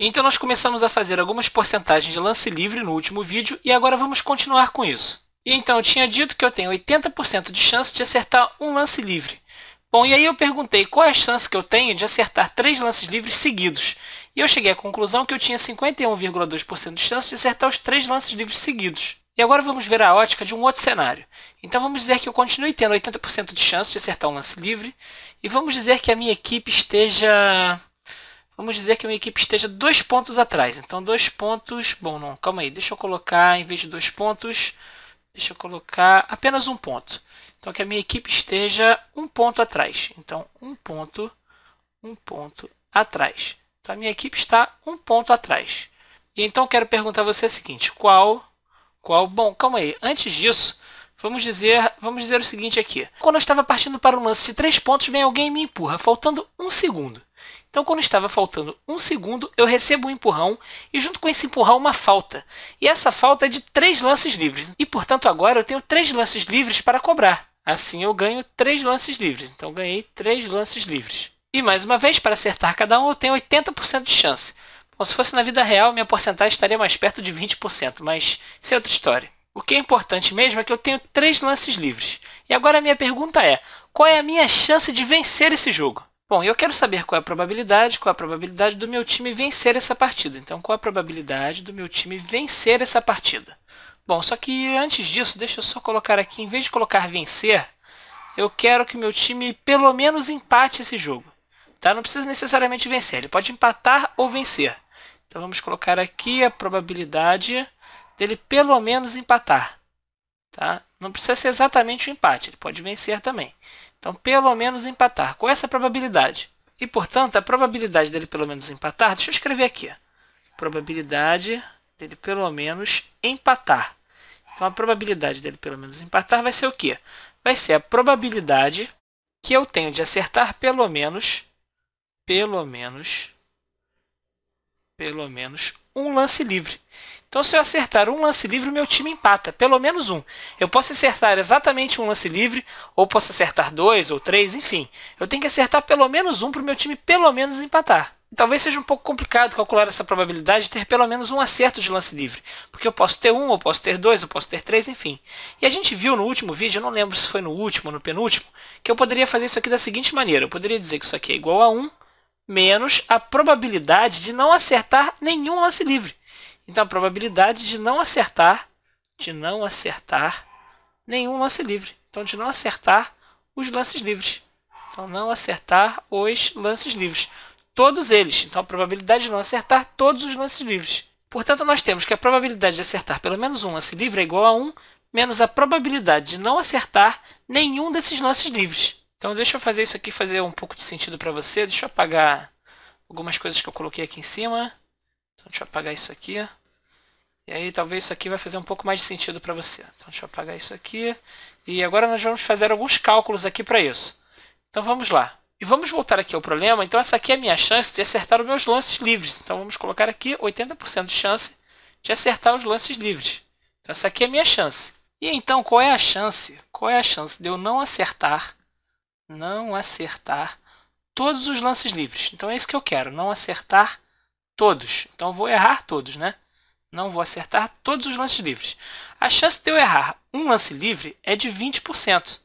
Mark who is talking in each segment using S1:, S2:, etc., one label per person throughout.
S1: Então nós começamos a fazer algumas porcentagens de lance livre no último vídeo e agora vamos continuar com isso. E então eu tinha dito que eu tenho 80% de chance de acertar um lance livre. Bom, e aí eu perguntei qual é a chance que eu tenho de acertar três lances livres seguidos. E eu cheguei à conclusão que eu tinha 51,2% de chance de acertar os três lances livres seguidos. E agora vamos ver a ótica de um outro cenário. Então vamos dizer que eu continue tendo 80% de chance de acertar um lance livre e vamos dizer que a minha equipe esteja Vamos dizer que uma equipe esteja dois pontos atrás. Então, dois pontos... Bom, não, calma aí. Deixa eu colocar, em vez de dois pontos, deixa eu colocar apenas um ponto. Então, que a minha equipe esteja um ponto atrás. Então, um ponto, um ponto atrás. Então, a minha equipe está um ponto atrás. E então, quero perguntar a você o seguinte. Qual... Qual... Bom, calma aí. Antes disso... Vamos dizer, vamos dizer o seguinte aqui. Quando eu estava partindo para um lance de três pontos, vem alguém e me empurra, faltando um segundo. Então, quando estava faltando um segundo, eu recebo um empurrão e, junto com esse empurrão, uma falta. E essa falta é de três lances livres. E, portanto, agora eu tenho três lances livres para cobrar. Assim, eu ganho três lances livres. Então, ganhei três lances livres. E, mais uma vez, para acertar cada um, eu tenho 80% de chance. Bom, se fosse na vida real, minha porcentagem estaria mais perto de 20%, mas isso é outra história. O que é importante mesmo é que eu tenho três lances livres. E agora a minha pergunta é: qual é a minha chance de vencer esse jogo? Bom, eu quero saber qual é a probabilidade, qual é a probabilidade do meu time vencer essa partida. Então, qual é a probabilidade do meu time vencer essa partida? Bom, só que antes disso, deixa eu só colocar aqui, em vez de colocar vencer, eu quero que meu time pelo menos empate esse jogo. Tá? Não precisa necessariamente vencer, ele pode empatar ou vencer. Então vamos colocar aqui a probabilidade dele pelo menos empatar. Tá? Não precisa ser exatamente um empate, ele pode vencer também. Então, pelo menos empatar, qual é essa probabilidade. E, portanto, a probabilidade dele pelo menos empatar, deixa eu escrever aqui. Probabilidade dele pelo menos empatar. Então, a probabilidade dele pelo menos empatar vai ser o quê? Vai ser a probabilidade que eu tenho de acertar pelo menos, pelo menos pelo menos um lance livre. Então, se eu acertar um lance livre, meu time empata, pelo menos um. Eu posso acertar exatamente um lance livre, ou posso acertar dois ou três, enfim. Eu tenho que acertar pelo menos um para o meu time pelo menos empatar. Talvez seja um pouco complicado calcular essa probabilidade de ter pelo menos um acerto de lance livre, porque eu posso ter um, eu posso ter dois, eu posso ter três, enfim. E a gente viu no último vídeo, eu não lembro se foi no último ou no penúltimo, que eu poderia fazer isso aqui da seguinte maneira. Eu poderia dizer que isso aqui é igual a 1, menos a probabilidade de não acertar nenhum lance livre. Então a probabilidade de não acertar, de não acertar nenhum lance livre. Então de não acertar os lances livres. Então não acertar os lances livres. Todos eles. Então a probabilidade de não acertar todos os lances livres. Portanto, nós temos que a probabilidade de acertar pelo menos um lance livre é igual a 1 menos a probabilidade de não acertar nenhum desses lances livres. Então deixa eu fazer isso aqui fazer um pouco de sentido para você. Deixa eu apagar algumas coisas que eu coloquei aqui em cima. Então deixa eu apagar isso aqui. E aí talvez isso aqui vai fazer um pouco mais de sentido para você. Então deixa eu apagar isso aqui. E agora nós vamos fazer alguns cálculos aqui para isso. Então vamos lá. E vamos voltar aqui ao problema. Então essa aqui é a minha chance de acertar os meus lances livres. Então vamos colocar aqui 80% de chance de acertar os lances livres. Então essa aqui é a minha chance. E então qual é a chance? Qual é a chance de eu não acertar não acertar todos os lances livres. Então é isso que eu quero, não acertar todos. Então vou errar todos, né? Não vou acertar todos os lances livres. A chance de eu errar um lance livre é de 20%.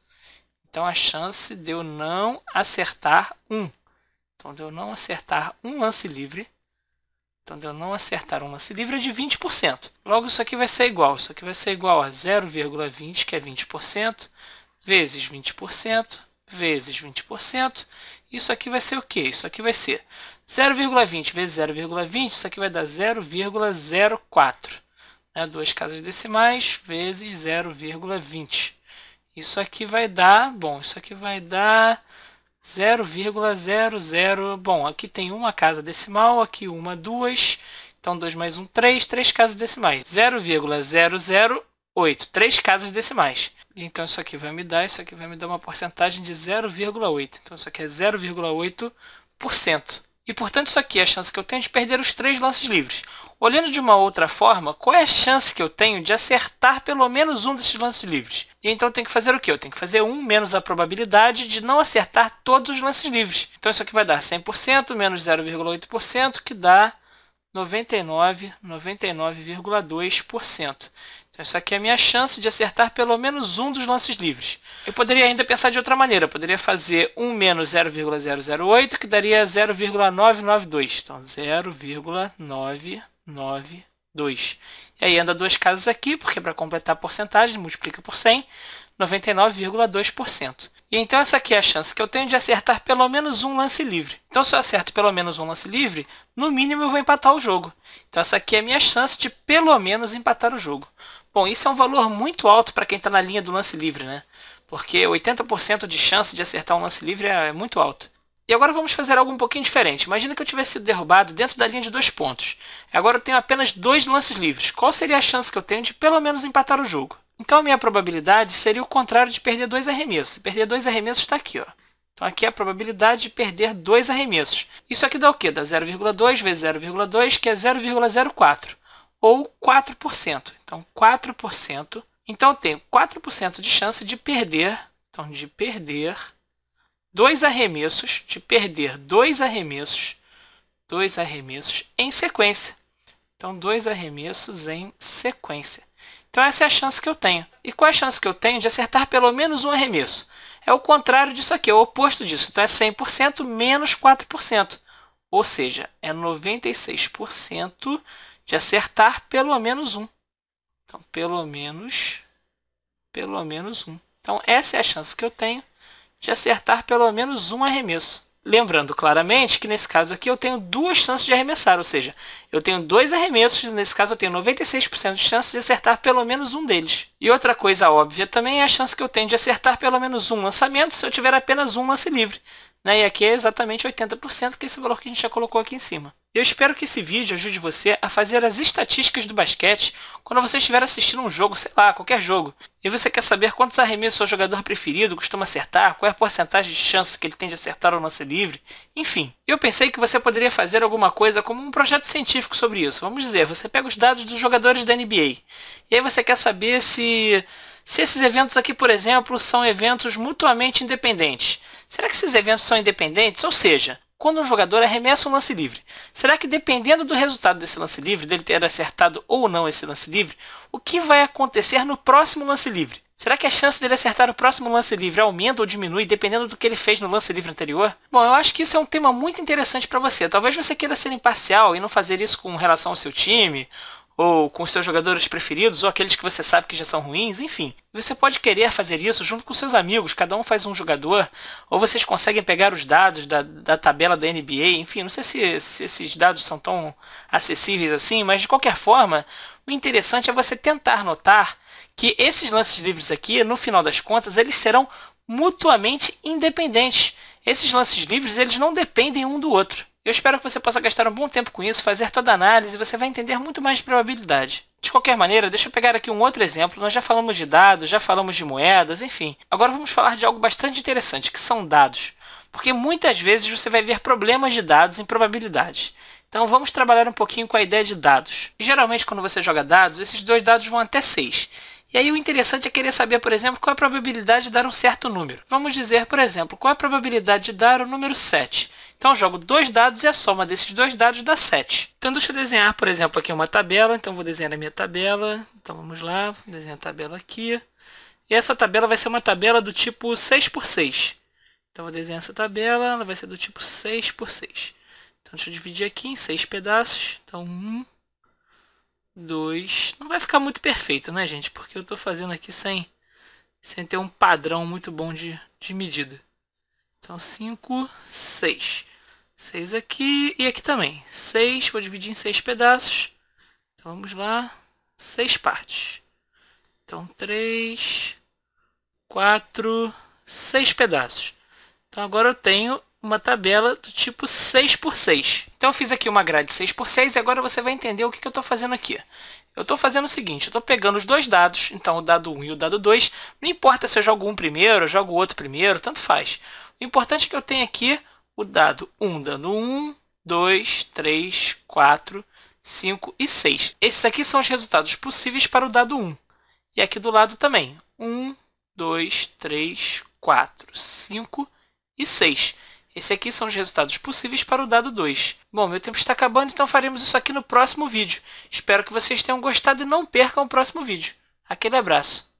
S1: Então a chance de eu não acertar um. Então de eu não acertar um lance livre. Então de eu não acertar um lance livre é de 20%. Logo isso aqui vai ser igual. Isso aqui vai ser igual a 0,20, que é 20%, vezes 20%, vezes 20%. Isso aqui vai ser o quê? Isso aqui vai ser 0,20 vezes 0,20, isso aqui vai dar 0,04. Né? Duas casas decimais vezes 0,20. Isso aqui vai dar, bom, isso aqui vai dar 0,00. Bom, aqui tem uma casa decimal, aqui uma, duas. Então, 2 mais 1, 3. 3 casas decimais. 0,008. 3 casas decimais. Então isso aqui vai me dar, isso aqui vai me dar uma porcentagem de 0,8. Então isso aqui é 0,8%. E portanto isso aqui é a chance que eu tenho de perder os três lances livres. Olhando de uma outra forma, qual é a chance que eu tenho de acertar pelo menos um desses lances livres? E então eu tenho que fazer o que? Eu tenho que fazer 1 menos a probabilidade de não acertar todos os lances livres. Então isso aqui vai dar 100% menos 0,8%, que dá 99,2%. ,99 essa aqui é a minha chance de acertar pelo menos um dos lances livres. Eu poderia ainda pensar de outra maneira. Eu poderia fazer 1 menos 0,008, que daria 0,992. Então, 0,992. E aí anda duas casas aqui, porque para completar a porcentagem, multiplica por 100, 99,2%. E então essa aqui é a chance que eu tenho de acertar pelo menos um lance livre. Então se eu acerto pelo menos um lance livre, no mínimo eu vou empatar o jogo. Então essa aqui é a minha chance de pelo menos empatar o jogo. Bom, isso é um valor muito alto para quem está na linha do lance livre, né? Porque 80% de chance de acertar um lance livre é muito alto. E agora vamos fazer algo um pouquinho diferente. Imagina que eu tivesse sido derrubado dentro da linha de dois pontos. Agora eu tenho apenas dois lances livres. Qual seria a chance que eu tenho de pelo menos empatar o jogo? Então a minha probabilidade seria o contrário de perder dois arremessos. Perder dois arremessos está aqui, ó. Então aqui é a probabilidade de perder dois arremessos. Isso aqui dá o quê? Dá 0,2 vezes 0,2, que é 0,04 ou 4%. Então, 4%. Então, eu tenho 4% de chance de perder, então, de perder dois arremessos, de perder dois arremessos, dois arremessos em sequência. Então, dois arremessos em sequência. Então, essa é a chance que eu tenho. E qual é a chance que eu tenho de acertar pelo menos um arremesso? É o contrário disso aqui, é o oposto disso. Então, é 100% menos 4%. Ou seja, é 96% de acertar pelo menos um. Então, pelo menos, pelo menos um. Então, essa é a chance que eu tenho de acertar pelo menos um arremesso. Lembrando claramente que nesse caso aqui eu tenho duas chances de arremessar, ou seja, eu tenho dois arremessos, nesse caso eu tenho 96% de chance de acertar pelo menos um deles. E outra coisa óbvia também é a chance que eu tenho de acertar pelo menos um lançamento se eu tiver apenas um lance livre. Né? E aqui é exatamente 80%, que é esse valor que a gente já colocou aqui em cima. Eu espero que esse vídeo ajude você a fazer as estatísticas do basquete quando você estiver assistindo um jogo, sei lá, qualquer jogo, e você quer saber quantos arremessos seu jogador preferido costuma acertar, qual é a porcentagem de chances que ele tem de acertar o lance livre, enfim. Eu pensei que você poderia fazer alguma coisa como um projeto científico sobre isso. Vamos dizer, você pega os dados dos jogadores da NBA, e aí você quer saber se, se esses eventos aqui, por exemplo, são eventos mutuamente independentes. Será que esses eventos são independentes? Ou seja, quando um jogador arremessa um lance livre. Será que dependendo do resultado desse lance livre, dele ter acertado ou não esse lance livre, o que vai acontecer no próximo lance livre? Será que a chance dele acertar o próximo lance livre aumenta ou diminui dependendo do que ele fez no lance livre anterior? Bom, eu acho que isso é um tema muito interessante para você. Talvez você queira ser imparcial e não fazer isso com relação ao seu time ou com seus jogadores preferidos, ou aqueles que você sabe que já são ruins, enfim. Você pode querer fazer isso junto com seus amigos, cada um faz um jogador, ou vocês conseguem pegar os dados da, da tabela da NBA, enfim, não sei se, se esses dados são tão acessíveis assim, mas de qualquer forma, o interessante é você tentar notar que esses lances livres aqui, no final das contas, eles serão mutuamente independentes. Esses lances livres, eles não dependem um do outro. Eu espero que você possa gastar um bom tempo com isso, fazer toda a análise e você vai entender muito mais de probabilidade. De qualquer maneira, deixa eu pegar aqui um outro exemplo. Nós já falamos de dados, já falamos de moedas, enfim. Agora vamos falar de algo bastante interessante, que são dados. Porque muitas vezes você vai ver problemas de dados em probabilidades. Então vamos trabalhar um pouquinho com a ideia de dados. E, geralmente quando você joga dados, esses dois dados vão até 6. E aí o interessante é querer saber, por exemplo, qual é a probabilidade de dar um certo número. Vamos dizer, por exemplo, qual é a probabilidade de dar o número 7. Então eu jogo dois dados e a soma desses dois dados dá 7. Então deixa eu desenhar, por exemplo, aqui uma tabela. Então vou desenhar a minha tabela. Então vamos lá, vou desenhar a tabela aqui. E essa tabela vai ser uma tabela do tipo 6 por 6. Então vou desenhar essa tabela, ela vai ser do tipo 6 por 6. Então deixa eu dividir aqui em 6 pedaços. Então 1, 2. Não vai ficar muito perfeito, né, gente? Porque eu tô fazendo aqui sem, sem ter um padrão muito bom de, de medida. Então, 5, 6. 6 aqui e aqui também. 6, vou dividir em 6 pedaços. Então, vamos lá. 6 partes. Então, 3, 4, 6 pedaços. Então, agora eu tenho uma tabela do tipo 6x6. Então eu fiz aqui uma grade 6x6 e agora você vai entender o que, eu estou fazendo aqui. Eu estou fazendo o seguinte, eu estou pegando os dois dados, então o dado 1 e o dado 2, não importa se eu jogo um primeiro, eu jogo o outro primeiro, tanto faz. O importante é que eu tenho aqui o dado 1 dando 1, 2, 3, 4, 5 e 6. Esses aqui são os resultados possíveis para o dado 1. E aqui do lado também, 1, 2, 3, 4, 5 e 6. Esse aqui são os resultados possíveis para o dado 2. Bom, meu tempo está acabando, então faremos isso aqui no próximo vídeo. Espero que vocês tenham gostado e não percam o próximo vídeo. Aquele abraço!